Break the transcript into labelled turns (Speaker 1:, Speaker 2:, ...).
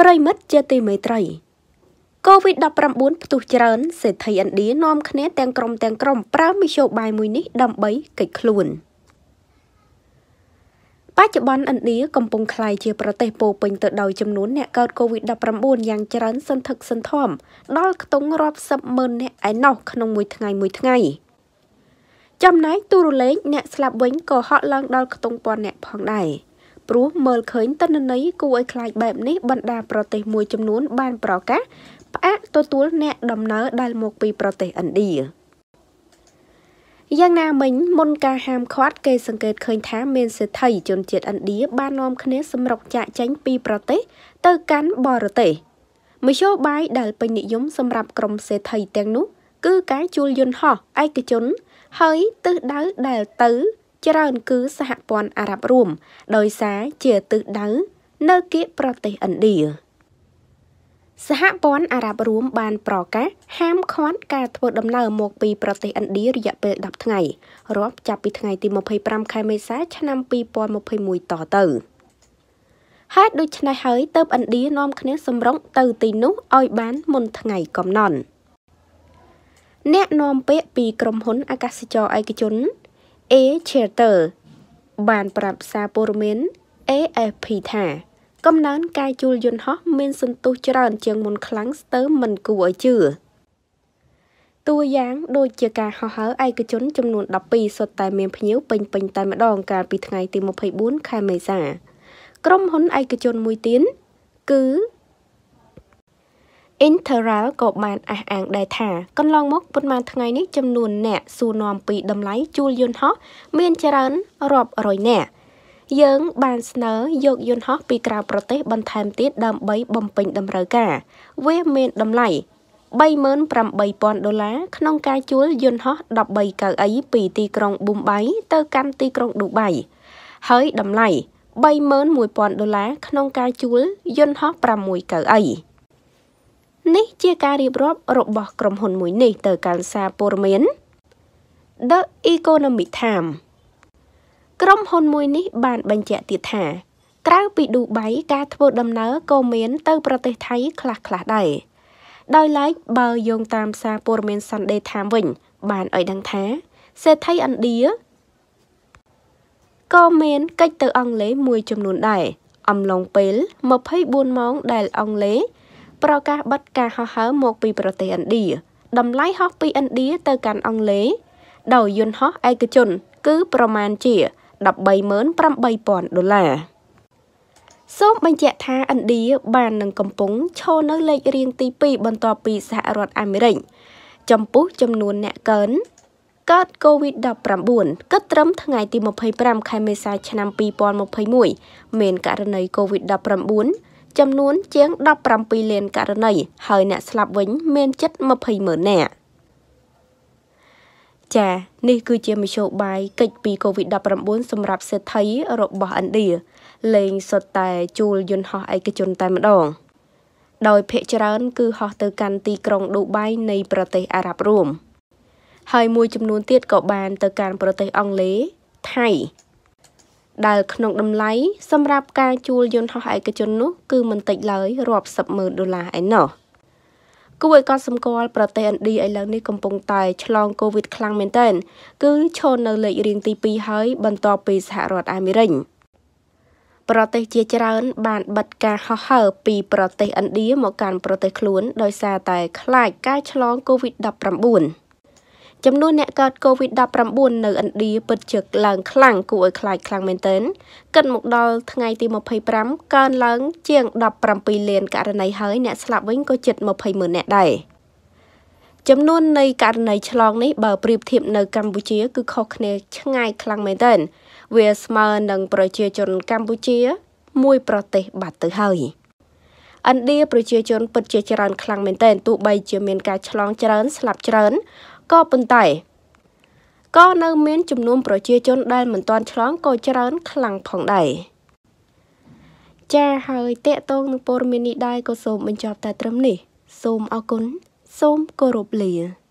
Speaker 1: ប្រិមិត្តជាទីមេត្រី COVID-19 ផ្ទុះច្រើន សេដ្ឋីឥណ្ឌានាំគ្នាទាំងក្រុមទាំងក្រុមប្រើមធ្យោបាយមួយនេះដើម្បីកិច្ចខ្លួនបច្ចុប្បន្នឥណ្ឌាកំពុងក្លាយជាប្រទេសពោពេញទៅដោយចំនួនអ្នកកើត COVID-19 យ៉ាងច្រើនសន្ធឹកសន្ធាប់ដល់ខ្ទង់រាប់សិបម៉ឺនអ្នកឯណោះក្នុងមួយថ្ងៃមួយថ្ងៃ ចំណែកទូរលេខអ្នកស្លាប់វិញក៏ហក់ឡើងដល់ខ្ទង់ពាន់អ្នកផងដែរ។ព្រោះមើលឃើញតិន្នន័យគួរឲ្យខ្លាចបែបនេះបណ្ដាប្រទេសមួយចំនួនបានប្រកាសផ្អាកទទួលអ្នកដំណើរដែលមកពីប្រទេសឥណ្ឌាយ៉ាងណាមិញមុនការហាមឃាត់ គេសង្កេតឃើញថាមានសេដ្ឋីជនជាតិឥណ្ឌាបាននាំគ្នាសម្រុកចាកចេញពីប្រទេសទៅកាន់បរទេសមធ្យោបាយដែលពេញនិយមសម្រាប់ក្រុមសេដ្ឋីទាំងនោះគឺការជួលយន្តហោះឯកជនហើយទិសដៅដែលទៅច្រើនគឺសហព័ន្ធអារ៉ាប់រួមដោយសារជាទិសដៅនៅគៀកប្រទេសឥណ្ឌាសហព័ន្ធអារ៉ាប់រួមបានប្រកាសហាមឃាត់ការធ្វើដំណើរមកពីប្រទេសឥណ្ឌារយៈពេល10ថ្ងៃរាប់ចាប់ពីថ្ងៃទី25ខែមេសាឆ្នាំ2021តទៅហេតុដូច្នេះហើយទៅឥណ្ឌានាំគ្នាសម្រុងទៅទីនោះឲ្យបានមុនថ្ងៃកំណត់អ្នកនាំពាក្យពីក្រុមហ៊ុនអាកាសចរឯកជន A Chater បានប្រាប់សារព័ត៌មាន AFP ថាកំណើនការជួលយន្តហោះមាន សន្ទុះច្រើនជាងមុន ខ្លាំងស្ទើរមិនគួរឲ្យជឿតួយ៉ាង ដូចជាការហោះហើរឯកជនចំនួន12សុទ្ធតែមានភ្ញៀវពេញពេញតែម្ដង កាលពីថ្ងៃទី24ខែមេសាក្រុមហ៊ុនឯកជនមួយទៀតគឺ Interrail ក៏បានអះអាងដែរថាកន្លងមកប៉ុន្មានថ្ងៃនេះចំនួនអ្នកសួរនាំពីតម្លៃជួលយន្តហោះមានច្រើនរាប់រយនាក់យើងបានស្នើយកយន្តហោះពីក្រៅប្រទេស បន្ថែមទៀតដើម្បីបំពេញតម្រូវការ វាមានតម្លៃ38,000ដុល្លារក្នុងការជួលយន្តហោះ13កៅអីពីទីក្រុងប៊ូមបៃទៅកាន់ទីក្រុងឌូបៃហើយតម្លៃ31,000ដុល្លារក្នុងការជួលយន្តហោះ6កៅអីនេះជាការរៀបរាប់របស់ក្រុមហ៊ុនមួយនេះទៅកាន់សារព័ត៌មាន The Economic Times ក្រុមហ៊ុនមួយនេះបានបញ្ជាក់ទៀតថា ក្រៅពីឌូបៃការធ្វើដំណើរក៏មាន ទៅ ប្រទេសថៃខ្លះៗដែរដោយឡែកបើយោងតាមសារព័ត៌មាន Sunday Times វិញបានឲ្យដឹងថា សេដ្ឋីឥណ្ឌាក៏មាន កិច្ចទៅអង់គ្លេសមួយចំនួនដែរអំឡុងពេល24ម៉ោងដែលអង់គ្លេសប្រកាសបិទការហោះហើរមកពីប្រទេសឥណ្ឌាតម្លៃហោះពីឥណ្ឌាទៅកាន់អង់គ្លេសដោយយន្តហោះឯកជនគឺប្រមាណជា138,000ដុល្លារសូមបញ្ជាក់ថាឥណ្ឌាបាននឹងកំពុងឈរនៅលេខរៀងទី2បន្ទាប់ពីសហរដ្ឋអាមេរិកចំពោះចំនួនអ្នកកើនកើត COVID-19 គិតត្រឹមថ្ងៃទី25ខែមេសា ឆ្នាំ2021មានករណី COVID-19 ចំនួនជាង17លានករណីហើយអ្នកស្លាប់វិញ មានជិត20ម៉ឺននាក់ចានេះគឺជាមធ្យោបាយកិច្ចពី COVID-19 សម្រាប់សេដ្ឋីរបស់ឥណ្ឌាលែងសុទ្ធតែជួលយន្តហោះឯកជនតែម្ដង ដោយភាគច្រើនគឺហោះទៅកាន់ទីក្រុងឌូបៃនៃប្រទេសអារ៉ាប់រួម ហើយមួយចំនួនទៀតក៏បាន ទៅកាន់ប្រទេសអង់គ្លេសថៃដែលក្នុងតម្លៃសម្រាប់ការជួលយន្តហោះឯកជននោះ គឺមិនតិចឡើយរាប់សិបម៉ឺនដុល្លារឯណោះគួរឲ្យកត់សម្គាល់ប្រទេសឥណ្ឌាឥឡូវនេះកំពុងតែ ឆ្លងកូវីដខ្លាំងមែនទែនគឺឈរនៅលេខរៀងទី2ហើយបន្ទាប់ពីសហរដ្ឋអាមេរិកប្រទេសជាច្រើន បានបិទការហោះហើរពីប្រទេសឥណ្ឌាមកកាន់ប្រទេសខ្លួនដោយសារតែខ្លាចការឆ្លងកូវីដ -19 ចំនួនអ្នកកើត COVID-19 នៅឥណ្ឌាពិតជាឡើងខ្លាំងគួរឲ្យខ្លាចខ្លាំងមែនទែនគិតមកដល់ថ្ងៃទី25កើនឡើង ជាង17លានករណីហើយអ្នកស្លាប់វិញក៏ជិត200,000នាក់ដែរចំនួននៃករណីឆ្លងនេះបើប្រៀបធៀបនៅ កម្ពុជា គឺខុសគ្នា ឆ្ងាយខ្លាំងមែនទែនវាស្មើនឹងប្រជាជនកម្ពុជាមួយប្រទេសបាត់ទៅហើយឥណ្ឌាប្រជាជនពិតជាច្រើនខ្លាំងមែនទែនទោះបីជាមានការឆ្លងច្រើនស្លាប់ច្រើនក៏ប៉ុន្តែក៏នៅ មានចំនួនប្រជាជនដែលមិនទាន់ឆ្លងក៏ច្រើន ខ្លាំងផងដែរចាហើយតកតងនឹងព័ត៌មាននេះដែរក៏សូមបញ្ចប់តែ ត្រឹមនេះ សូមអរគុណសូមគោរពលា